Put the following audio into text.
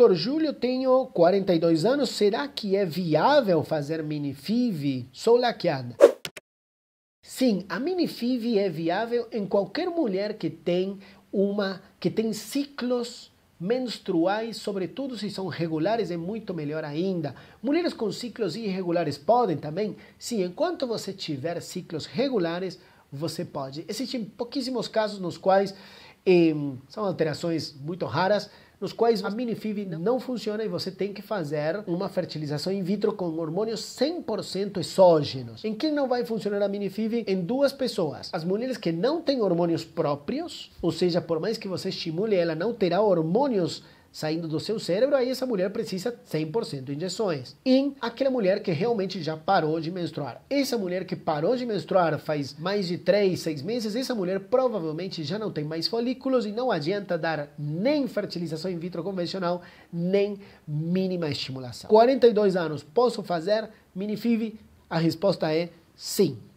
Doutor Júlio, tenho 42 anos. Será que é viável fazer fiv? Sou laqueada. Sim, a fiv é viável em qualquer mulher que tem uma que tem ciclos menstruais, sobretudo se são regulares, é muito melhor ainda. Mulheres com ciclos irregulares podem também? Sim, enquanto você tiver ciclos regulares, você pode. Existem pouquíssimos casos nos quais eh, são alterações muito raras nos quais a minifive não funciona e você tem que fazer uma fertilização in vitro com hormônios 100% exógenos. Em quem não vai funcionar a minifive? Em duas pessoas. As mulheres que não têm hormônios próprios, ou seja, por mais que você estimule, ela não terá hormônios saindo do seu cérebro, aí essa mulher precisa 100% de injeções. E aquela mulher que realmente já parou de menstruar. Essa mulher que parou de menstruar faz mais de 3, 6 meses, essa mulher provavelmente já não tem mais folículos e não adianta dar nem fertilização in vitro convencional, nem mínima estimulação. 42 anos, posso fazer mini FIV? A resposta é sim.